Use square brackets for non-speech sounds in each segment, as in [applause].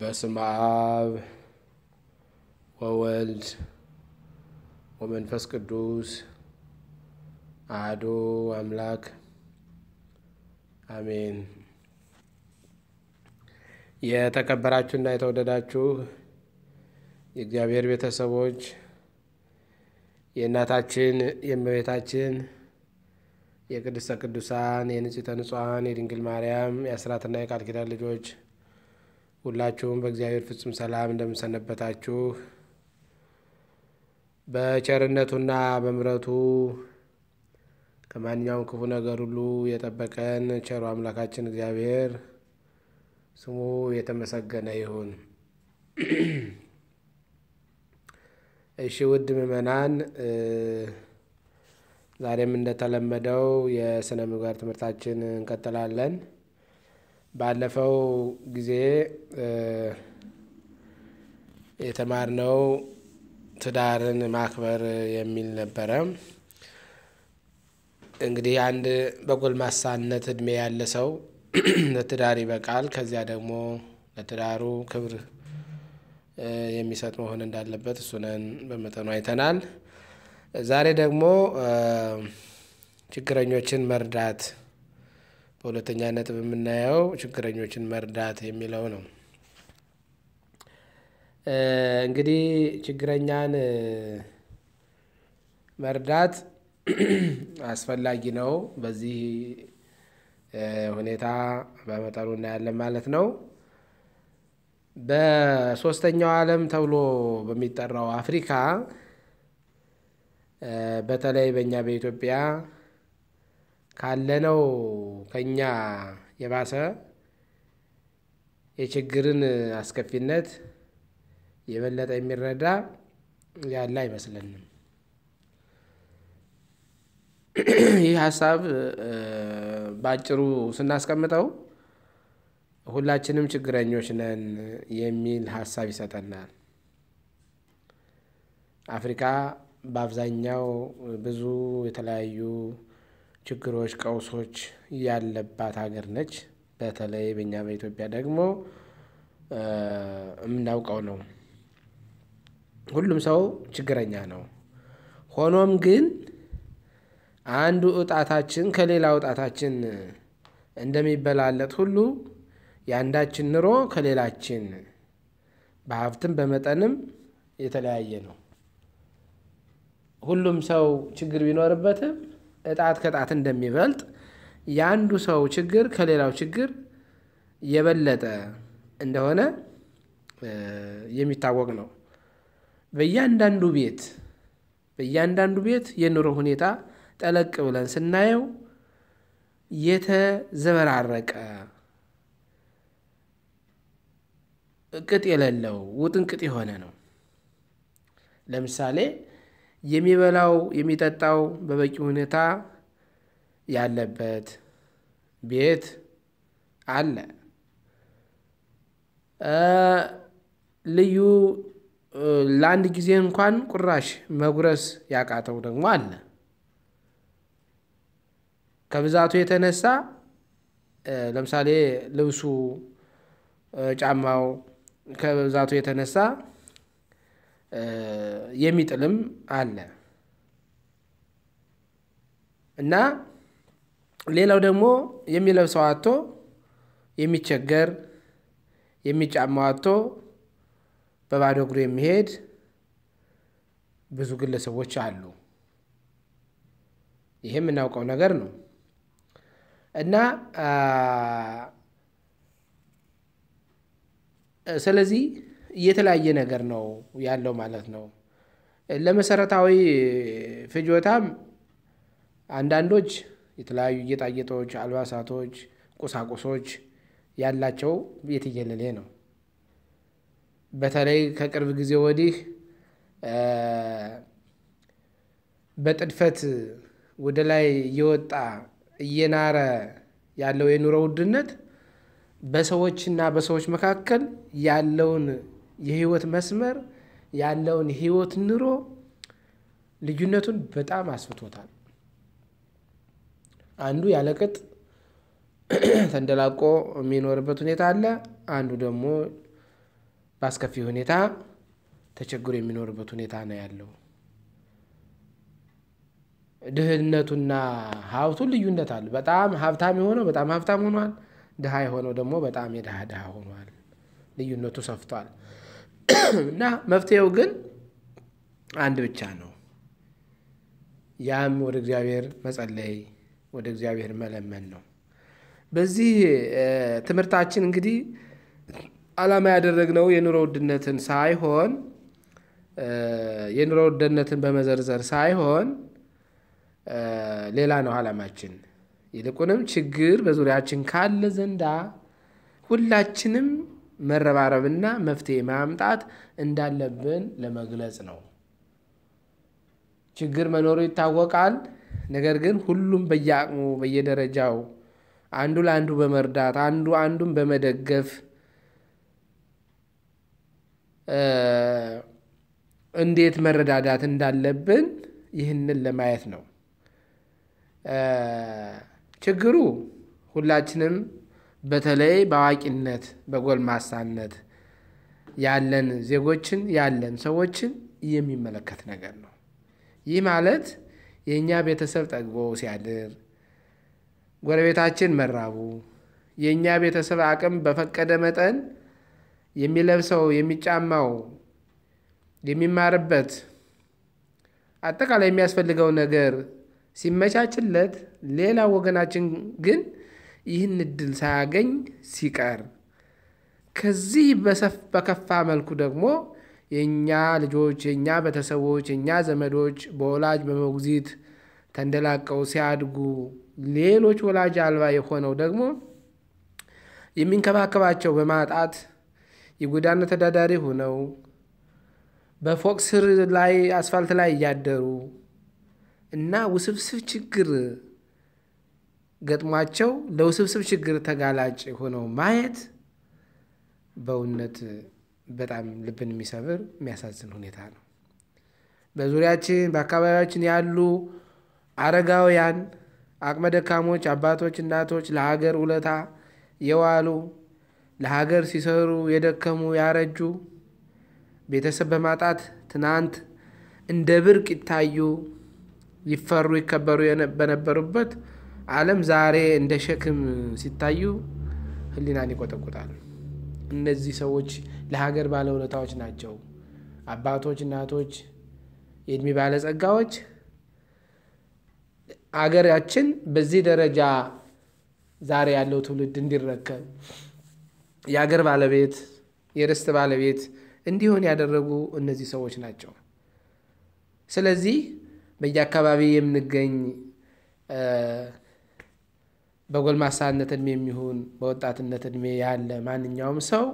በስመ አብ ወወልድ ወመንፈስ ቅዱስ አሐዱ አምላክ አሜን። የተከበራችሁና የተወደዳችሁ የእግዚአብሔር ቤተሰቦች የእናታችን የእመቤታችን የቅድስተ ቅዱሳን የንጽሕተ ንጹሐን የድንግል ማርያም የአስራትና የቃል ኪዳን ልጆች ሁላችሁም በእግዚአብሔር ፍጹም ሰላም እንደምንሰነበታችሁ በቸርነቱና በምረቱ ከማንኛውም ክፉ ነገር ሁሉ የጠበቀን ቸሩ አምላካችን እግዚአብሔር ስሙ የተመሰገነ ይሁን። እሺ ውድ ምእመናን ዛሬም እንደተለመደው የሥነ ምግባር ትምህርታችን እንቀጥላለን። ባለፈው ጊዜ የተማርነው ትዳርን ማክበር የሚል ነበረ። እንግዲህ አንድ በጎልማሳነት እድሜ ያለ ሰው [clears throat] ለትዳር ይበቃል። ከዚያ ደግሞ ለትዳሩ ክብር የሚሰጥ መሆን እንዳለበት እሱነን በመጠኑ አይተናል። ዛሬ ደግሞ ችግረኞችን መርዳት በሁለተኛ ነጥብ የምናየው ችግረኞችን መርዳት የሚለው ነው። እንግዲህ ችግረኛን መርዳት አስፈላጊ ነው። በዚህ ሁኔታ በመጠኑ እናያለን ማለት ነው። በሶስተኛው ዓለም ተብሎ በሚጠራው አፍሪካ በተለይ በእኛ በኢትዮጵያ ካለነው ከኛ የባሰ የችግርን አስከፊነት የበለጠ የሚረዳ ያለ አይመስለንም። ይህ ሀሳብ በአጭሩ ስናስቀምጠው ሁላችንም ችግረኞች ነን የሚል ሀሳብ ይሰጠናል። አፍሪካ በአብዛኛው ብዙ የተለያዩ ችግሮች፣ ቀውሶች ያለባት ሀገር ነች። በተለይ በእኛ በኢትዮጵያ ደግሞ የምናውቀው ነው። ሁሉም ሰው ችግረኛ ነው። ሆኖም ግን አንዱ እጣታችን ከሌላው እጣታችን እንደሚበላለጥ ሁሉ የአንዳችን ኑሮ ከሌላችን በሀብትም በመጠንም የተለያየ ነው። ሁሉም ሰው ችግር ቢኖርበትም እጣት ከጣት እንደሚበልጥ የአንዱ ሰው ችግር ከሌላው ችግር የበለጠ እንደሆነ የሚታወቅ ነው። በእያንዳንዱ ቤት በእያንዳንዱ ቤት የኑሮ ሁኔታ ጠለቅ ብለን ስናየው የተዘበራረቀ ቅጥ የሌለው ውጥንቅጥ የሆነ ነው። ለምሳሌ የሚበላው የሚጠጣው በበቂ ሁኔታ ያለበት ቤት አለ። ልዩ ለአንድ ጊዜ እንኳን ቁራሽ መጉረስ ያቃተው ደግሞ አለ። ከብዛቱ የተነሳ ለምሳሌ ልብሱ፣ ጫማው ከብዛቱ የተነሳ የሚጥልም አለ እና ሌላው ደግሞ የሚለብሰው አቶ፣ የሚቸገር የሚጫማው አቶ በባዶ እግሩ የሚሄድ ብዙ ግለሰቦች አሉ። ይሄ የምናውቀው ነገር ነው እና ስለዚህ የተለያየ ነገር ነው ያለው ማለት ነው። ለመሰረታዊ ፍጆታም አንዳንዶች የተለያዩ ጌጣጌጦች፣ አልባሳቶች፣ ቁሳቁሶች ያላቸው የትየለሌ ነው። በተለይ ከቅርብ ጊዜ ወዲህ በጥድፈት ወደ ላይ እየወጣ እየናረ ያለው የኑሮ ውድነት በሰዎችና በሰዎች መካከል ያለውን የህይወት መስመር ያለውን ህይወት ኑሮ ልዩነቱን በጣም አስፍቶታል። አንዱ ያለቅጥ [clears throat] ተንደላቆ የሚኖርበት ሁኔታ አለ። አንዱ ደግሞ በአስከፊ ሁኔታ ተቸግሮ የሚኖርበት ሁኔታ ነው ያለው። ድህነቱና ሀብቱ ልዩነት አለ። በጣም ሀብታም የሆነው በጣም ሀብታም ሆኗል። ድሃ የሆነው ደግሞ በጣም የድሃ ድሃ ሆኗል። ልዩነቱ ሰፍቷል። እና መፍትሄው ግን አንድ ብቻ ነው። ያም ወደ እግዚአብሔር መጸለይ፣ ወደ እግዚአብሔር መለመን ነው። በዚህ ትምህርታችን እንግዲህ ዓላማ ያደረግነው የኑሮ ውድነትን ሳይሆን የኑሮ ውድነትን በመዘርዘር ሳይሆን ሌላ ነው ዓላማችን። ይልቁንም ችግር በዙሪያችን ካለ ዘንዳ ሁላችንም መረባረብና መፍትሄ ማምጣት እንዳለብን ለመግለጽ ነው። ችግር መኖሩ ይታወቃል። ነገር ግን ሁሉም በየአቅሙ በየደረጃው አንዱ ለአንዱ በመርዳት አንዱ አንዱን በመደገፍ እንዴት መረዳዳት እንዳለብን ይህንን ለማየት ነው። ችግሩ ሁላችንም በተለይ በአዋቂነት በጎልማሳነት ያለን ዜጎችን ያለን ሰዎችን የሚመለከት ነገር ነው። ይህ ማለት የእኛ ቤተሰብ ጠግቦ ሲያድር፣ ጎረቤታችን መራቡ፣ የእኛ ቤተሰብ አቅም በፈቀደ መጠን የሚለብሰው የሚጫማው የሚማርበት አጠቃላይ የሚያስፈልገው ነገር ሲመቻችለት፣ ሌላ ወገናችን ግን ይህን እድል ሳያገኝ ሲቀር ከዚህ በከፋ መልኩ ደግሞ የእኛ ልጆች፣ የእኛ ቤተሰቦች፣ የእኛ ዘመዶች በወላጅ በመጉዚት ተንደላቀው ሲያድጉ ሌሎች ወላጅ አልባ የሆነው ደግሞ የሚንከባከባቸው በማጣት የጎዳና ተዳዳሪ ሆነው በፎቅ ስር ላይ አስፋልት ላይ እያደሩ እና ውስብስብ ችግር ገጥሟቸው ለውስብስብ ችግር ተጋላጭ ሆነው ማየት በእውነት በጣም ልብን የሚሰብር የሚያሳዝን ሁኔታ ነው። በዙሪያችን በአካባቢያችን ያሉ አረጋውያን፣ አቅመ ደካሞች፣ አባቶች፣ እናቶች ለሀገር ውለታ የዋሉ ለሀገር ሲሰሩ የደከሙ ያረጁ ቤተሰብ በማጣት ትናንት እንደ ብርቅ ይታዩ ይፈሩ ይከበሩ በነበሩበት ዓለም ዛሬ እንደ ሸክም ሲታዩ ህሊናን ይቆጠቁጣል። እነዚህ ሰዎች ለሀገር ባለውለታዎች ናቸው። አባቶች፣ እናቶች፣ የእድሜ ባለጸጋዎች አገራችን በዚህ ደረጃ ዛሬ ያለው ትውልድ እንዲረከብ የአገር ባለቤት የርስት ባለቤት እንዲሆን ያደረጉ እነዚህ ሰዎች ናቸው። ስለዚህ በየአካባቢ የምንገኝ በጎልማሳነት እድሜ የሚሆን በወጣትነት እድሜ ያለ ማንኛውም ሰው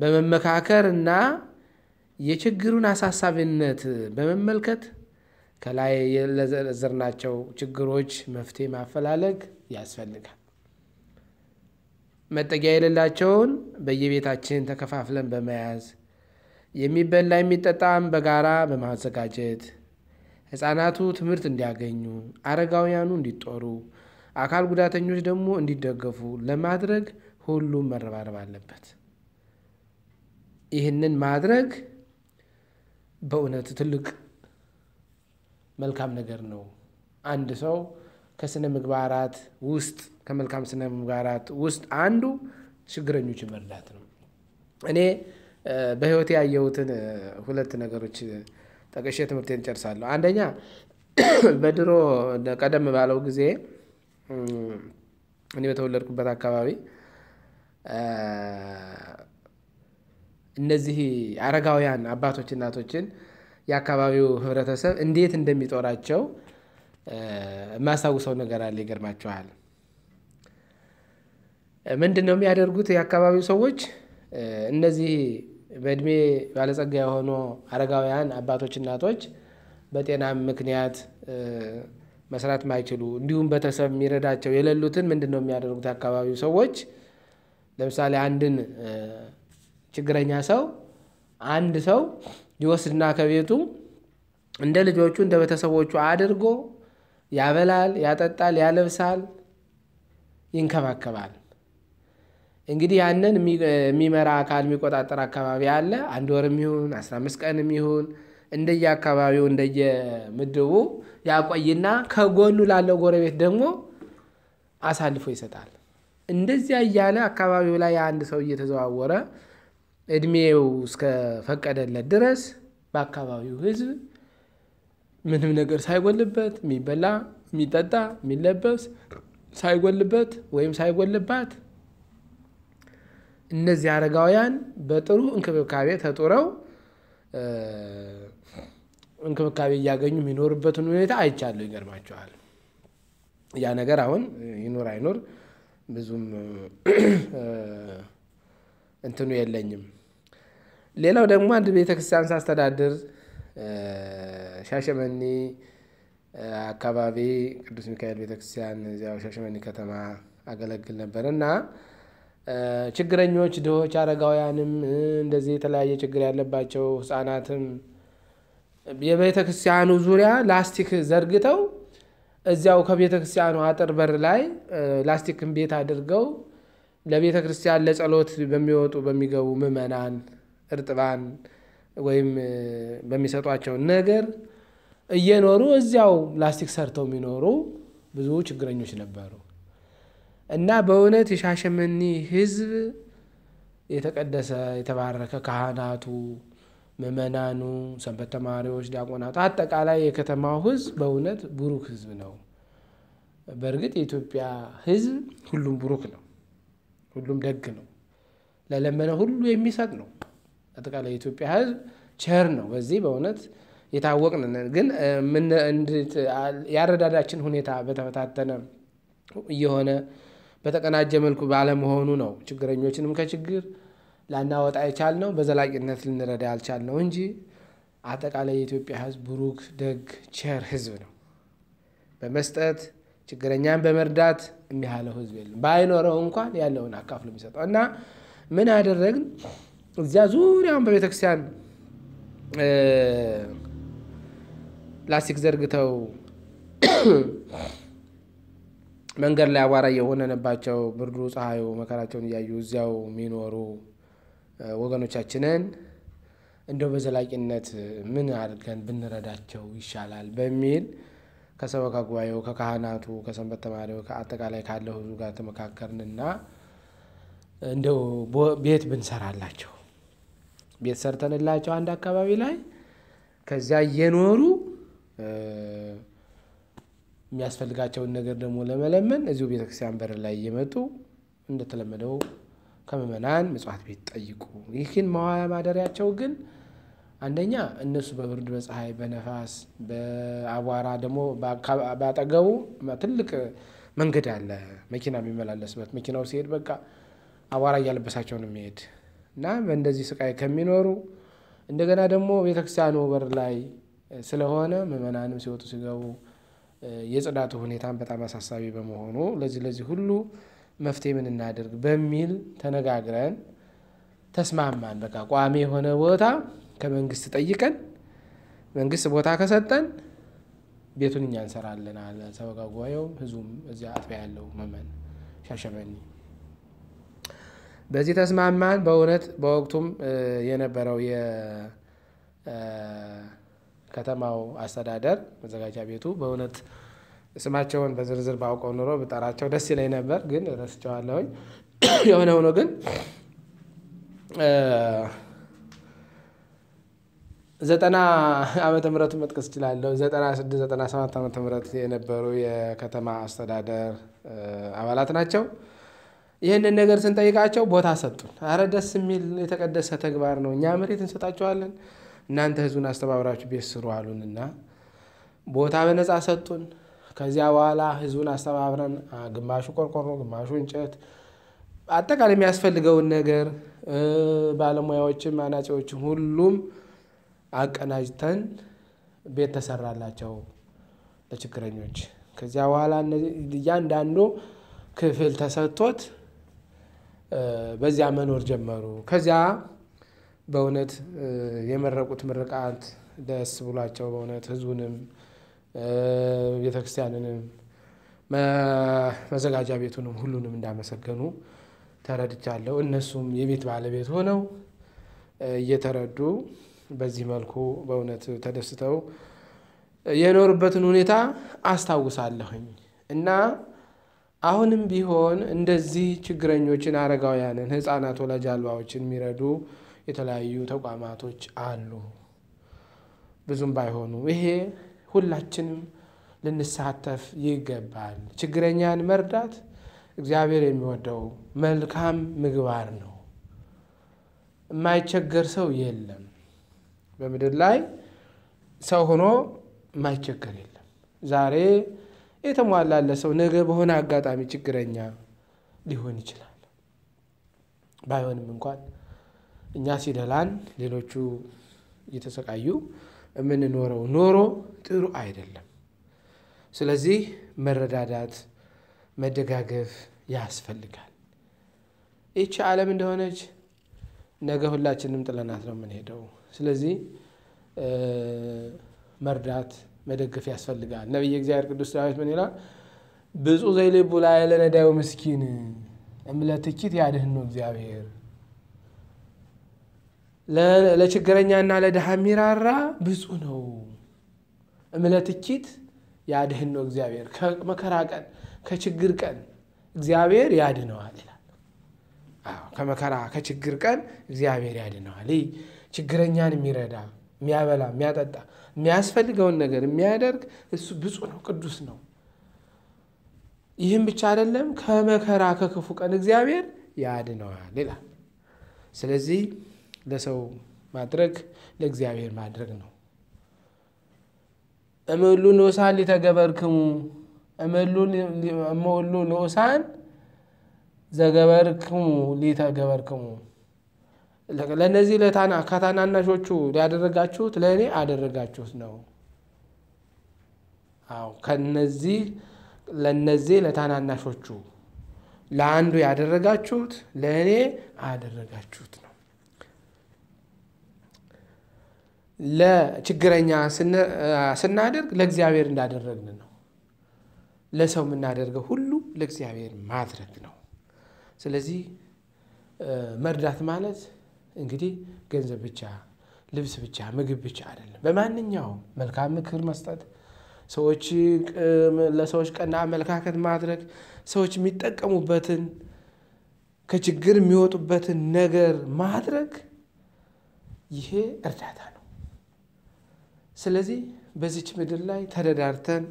በመመካከር እና የችግሩን አሳሳቢነት በመመልከት ከላይ የዘረዘርናቸው ችግሮች መፍትሄ ማፈላለግ ያስፈልጋል። መጠጊያ የሌላቸውን በየቤታችን ተከፋፍለን በመያዝ የሚበላ የሚጠጣም በጋራ በማዘጋጀት ሕፃናቱ ትምህርት እንዲያገኙ፣ አረጋውያኑ እንዲጦሩ አካል ጉዳተኞች ደግሞ እንዲደገፉ ለማድረግ ሁሉም መረባረብ አለበት። ይህንን ማድረግ በእውነት ትልቅ መልካም ነገር ነው። አንድ ሰው ከስነ ምግባራት ውስጥ ከመልካም ስነ ምግባራት ውስጥ አንዱ ችግረኞችን መርዳት ነው። እኔ በህይወት ያየሁትን ሁለት ነገሮች ጠቀሼ ትምህርቴን ጨርሳለሁ። አንደኛ በድሮ ቀደም ባለው ጊዜ እኔ በተወለድኩበት አካባቢ እነዚህ አረጋውያን አባቶች እናቶችን የአካባቢው ህብረተሰብ እንዴት እንደሚጦራቸው የማስታውሰው ነገር አለ። ይገርማችኋል። ምንድን ነው የሚያደርጉት የአካባቢው ሰዎች? እነዚህ በእድሜ ባለጸጋ የሆኑ አረጋውያን አባቶች እናቶች በጤናም ምክንያት መስራት ማይችሉ እንዲሁም ቤተሰብ የሚረዳቸው የሌሉትን ምንድን ነው የሚያደርጉት የአካባቢው ሰዎች? ለምሳሌ አንድን ችግረኛ ሰው አንድ ሰው ይወስድና ከቤቱ እንደ ልጆቹ እንደ ቤተሰቦቹ አድርጎ ያበላል፣ ያጠጣል፣ ያለብሳል፣ ይንከባከባል። እንግዲህ ያንን የሚመራ አካል የሚቆጣጠር አካባቢ አለ። አንድ ወርም ይሁን አስራ አምስት ቀንም ይሁን እንደየአካባቢው እንደየምድቡ ያቆይና ከጎኑ ላለው ጎረቤት ደግሞ አሳልፎ ይሰጣል። እንደዚያ እያለ አካባቢው ላይ አንድ ሰው እየተዘዋወረ እድሜው እስከፈቀደለት ድረስ በአካባቢው ሕዝብ ምንም ነገር ሳይጎልበት የሚበላ የሚጠጣ የሚለበስ ሳይጎልበት ወይም ሳይጎልባት እነዚህ አረጋውያን በጥሩ እንክብካቤ ተጡረው እንክብካቤ እያገኙ የሚኖርበትን ሁኔታ አይቻለሁ። ይገርማቸዋል። ያ ነገር አሁን ይኖር አይኖር ብዙም [clears throat] እንትኑ የለኝም። ሌላው ደግሞ አንድ ቤተክርስቲያን ሳስተዳድር ሻሸመኔ አካባቢ ቅዱስ ሚካኤል ቤተክርስቲያን እዚያው ሻሸመኔ ከተማ አገለግል ነበር እና ችግረኞች፣ ድሆች፣ አረጋውያንም እንደዚህ የተለያየ ችግር ያለባቸው ህፃናትም የቤተ ክርስቲያኑ ዙሪያ ላስቲክ ዘርግተው እዚያው ከቤተ ክርስቲያኑ አጥር በር ላይ ላስቲክን ቤት አድርገው ለቤተ ክርስቲያን ለጸሎት በሚወጡ በሚገቡ ምዕመናን እርጥባን ወይም በሚሰጧቸው ነገር እየኖሩ እዚያው ላስቲክ ሰርተው የሚኖሩ ብዙ ችግረኞች ነበሩ እና በእውነት የሻሸመኒ ሕዝብ የተቀደሰ የተባረከ ካህናቱ ምእመናኑ፣ ሰንበት ተማሪዎች፣ ዲያቆናቱ፣ አጠቃላይ የከተማው ህዝብ በእውነት ቡሩክ ህዝብ ነው። በእርግጥ የኢትዮጵያ ህዝብ ሁሉም ቡሩክ ነው። ሁሉም ደግ ነው። ለለመነ ሁሉ የሚሰጥ ነው። አጠቃላይ የኢትዮጵያ ህዝብ ቸር ነው። በዚህ በእውነት የታወቅን ግን ያረዳዳችን ሁኔታ በተፈታተነ እየሆነ በተቀናጀ መልኩ ባለመሆኑ ነው ችግረኞችንም ከችግር ላናወጣ የቻልነው በዘላቂነት ልንረዳ ያልቻልነው እንጂ አጠቃላይ የኢትዮጵያ ሕዝብ ብሩክ፣ ደግ፣ ቸር ሕዝብ ነው። በመስጠት ችግረኛን በመርዳት የሚያለው ሕዝብ የለም። ባይኖረው እንኳን ያለውን አካፍሎ የሚሰጠው እና ምን አደረግን? እዚያ ዙሪያውን በቤተክርስቲያን ላስቲክ ዘርግተው መንገድ ላይ አቧራ እየሆነባቸው ብርዱ፣ ፀሐዩ፣ መከራቸውን እያዩ እዚያው የሚኖሩ ወገኖቻችንን እንደው በዘላቂነት ምን አድርገን ብንረዳቸው ይሻላል በሚል ከሰበካ ጉባኤው፣ ከካህናቱ፣ ከሰንበት ተማሪው አጠቃላይ ካለው ሕዝቡ ጋር ተመካከርንና እንደው ቤት ብንሰራላቸው ቤት ሰርተንላቸው አንድ አካባቢ ላይ ከዚያ እየኖሩ የሚያስፈልጋቸውን ነገር ደግሞ ለመለመን እዚሁ ቤተክርስቲያን በር ላይ እየመጡ እንደተለመደው ከምዕመናን ምጽዋት ቤት ጠይቁ። ይህን መዋያ ማደሪያቸው ግን አንደኛ እነሱ በብርድ በፀሐይ በነፋስ በአቧራ ደግሞ ባጠገቡ ትልቅ መንገድ አለ መኪና የሚመላለስበት መኪናው ሲሄድ በቃ አቧራ እያለበሳቸው ነው የሚሄድ እና በእንደዚህ ስቃይ ከሚኖሩ እንደገና ደግሞ ቤተክርስቲያኑ በር ላይ ስለሆነ ምዕመናንም ሲወጡ ሲገቡ የጽዳቱ ሁኔታን በጣም አሳሳቢ በመሆኑ ለዚህ ለዚህ ሁሉ መፍትሄ ምን እናደርግ በሚል ተነጋግረን ተስማማን። በቃ ቋሚ የሆነ ቦታ ከመንግስት ጠይቀን መንግስት ቦታ ከሰጠን ቤቱን እኛ እንሰራለን አለ ሰበካ ጉባኤው። ህዝቡም እዚያ አጥቢያ ያለው መመን ሻሸመኒ በዚህ ተስማማን። በእውነት በወቅቱም የነበረው የከተማው አስተዳደር መዘጋጃ ቤቱ በእውነት ስማቸውን በዝርዝር ባውቀው ኑሮ ብጠራቸው ደስ ይለኝ ነበር፣ ግን ረስቸዋለሁኝ። [coughs] የሆነ ሆኖ ግን ዘጠና ዓመተ ምሕረቱን መጥቀስ እችላለሁ። ዘጠና ስድስት ዘጠና ሰባት ዓመተ ምሕረት የነበሩ የከተማ አስተዳደር አባላት ናቸው። ይህንን ነገር ስንጠይቃቸው ቦታ ሰጡን። አረ ደስ የሚል የተቀደሰ ተግባር ነው። እኛ መሬት እንሰጣቸዋለን፣ እናንተ ህዝቡን አስተባብራችሁ ቤት ስሩ አሉንና ቦታ በነፃ ሰጡን። ከዚያ በኋላ ህዝቡን አስተባብረን ግማሹ ቆርቆሮ፣ ግማሹ እንጨት፣ አጠቃላይ የሚያስፈልገውን ነገር ባለሙያዎችም አናጺዎችም ሁሉም አቀናጅተን ቤት ተሰራላቸው ለችግረኞች። ከዚያ በኋላ እያንዳንዱ ክፍል ተሰጥቶት በዚያ መኖር ጀመሩ። ከዚያ በእውነት የመረቁት ምርቃት ደስ ብሏቸው በእውነት ህዝቡንም ቤተክርስቲያንንም መዘጋጃ ቤቱንም ሁሉንም እንዳመሰገኑ ተረድቻለሁ። እነሱም የቤት ባለቤት ሆነው እየተረዱ በዚህ መልኩ በእውነት ተደስተው የኖሩበትን ሁኔታ አስታውሳለሁኝ እና አሁንም ቢሆን እንደዚህ ችግረኞችን፣ አረጋውያንን፣ ህፃናት ወላጅ አልባዎችን የሚረዱ የተለያዩ ተቋማቶች አሉ ብዙም ባይሆኑ ይሄ ሁላችንም ልንሳተፍ ይገባል። ችግረኛን መርዳት እግዚአብሔር የሚወደው መልካም ምግባር ነው። የማይቸገር ሰው የለም። በምድር ላይ ሰው ሆኖ የማይቸገር የለም። ዛሬ የተሟላለ ሰው ነገ በሆነ አጋጣሚ ችግረኛ ሊሆን ይችላል። ባይሆንም እንኳን እኛ ሲደላን ሌሎቹ እየተሰቃዩ የምንኖረው ኖሮ ጥሩ አይደለም። ስለዚህ መረዳዳት፣ መደጋገፍ ያስፈልጋል። ይቺ ዓለም እንደሆነች ነገ ሁላችንም ጥለናት ነው የምንሄደው። ስለዚህ መርዳት፣ መደገፍ ያስፈልጋል። ነቢየ እግዚአብሔር ቅዱስ ዳዊት ምን ይላል? ብፁዕ ዘይልቡ ላይ ለነዳዩ ምስኪን እምለትኪት ያድኅኖ እግዚአብሔር ለችግረኛና ለድሃ የሚራራ ብዙ ነው። እምለትኪት ያድህን ነው እግዚአብሔር ከመከራ ቀን ከችግር ቀን እግዚአብሔር ያድነዋል ይላል። ከመከራ ከችግር ቀን እግዚአብሔር ያድነዋል። ይህ ችግረኛን የሚረዳ የሚያበላ፣ የሚያጠጣ፣ የሚያስፈልገውን ነገር የሚያደርግ እሱ ብፁ ነው፣ ቅዱስ ነው። ይህም ብቻ አይደለም፣ ከመከራ ከክፉ ቀን እግዚአብሔር ያድነዋል ይላል። ስለዚህ ለሰው ማድረግ ለእግዚአብሔር ማድረግ ነው። እምሉ ንኡሳን ሊተገበርክሙ እምሉ ንኡሳን ዘገበርክሙ ሊተገበርክሙ ለእነዚህ ከታናናሾቹ ሊያደረጋችሁት ለእኔ አደረጋችሁት ነው። አዎ ከነዚህ ለነዚህ ለታናናሾቹ ለአንዱ ያደረጋችሁት ለእኔ አደረጋችሁት ነው። ለችግረኛ ስናደርግ ለእግዚአብሔር እንዳደረግን ነው። ለሰው የምናደርገው ሁሉ ለእግዚአብሔር ማድረግ ነው። ስለዚህ መርዳት ማለት እንግዲህ ገንዘብ ብቻ፣ ልብስ ብቻ፣ ምግብ ብቻ አይደለም። በማንኛውም መልካም ምክር መስጠት፣ ሰዎች ለሰዎች ቀና አመለካከት ማድረግ፣ ሰዎች የሚጠቀሙበትን ከችግር የሚወጡበትን ነገር ማድረግ፣ ይሄ እርዳታ ነው። ስለዚህ በዚች ምድር ላይ ተረዳርተን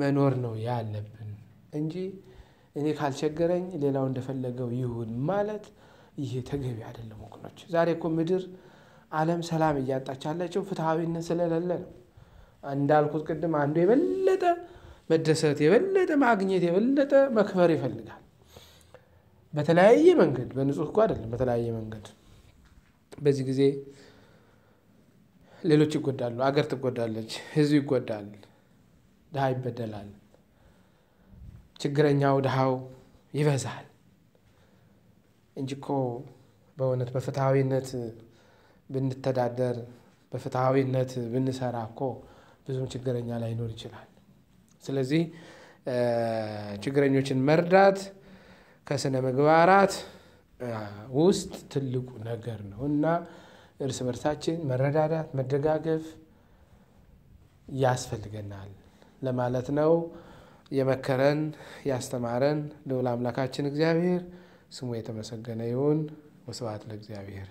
መኖር ነው ያለብን እንጂ እኔ ካልቸገረኝ ሌላው እንደፈለገው ይሁን ማለት ይሄ ተገቢ አይደለም ወገኖች። ዛሬ እኮ ምድር ዓለም ሰላም እያጣች ያለችው ፍትሐዊነት ስለሌለ ነው። እንዳልኩት ቅድም አንዱ የበለጠ መደሰት፣ የበለጠ ማግኘት፣ የበለጠ መክበር ይፈልጋል። በተለያየ መንገድ በንጹህ እኮ አይደለም፣ በተለያየ መንገድ በዚህ ጊዜ ሌሎች ይጎዳሉ፣ አገር ትጎዳለች፣ ህዝብ ይጎዳል፣ ድሃ ይበደላል፣ ችግረኛው ድሃው ይበዛል እንጂ እኮ በእውነት በፍትሐዊነት ብንተዳደር በፍትሐዊነት ብንሰራ እኮ ብዙም ችግረኛ ላይኖር ይችላል። ስለዚህ ችግረኞችን መርዳት ከስነ ምግባራት ውስጥ ትልቁ ነገር ነው እና እርስ በርሳችን መረዳዳት፣ መደጋገፍ ያስፈልገናል ለማለት ነው። የመከረን ያስተማረን ልዑል አምላካችን እግዚአብሔር ስሙ የተመሰገነ ይሁን። ወስብሐት ለእግዚአብሔር።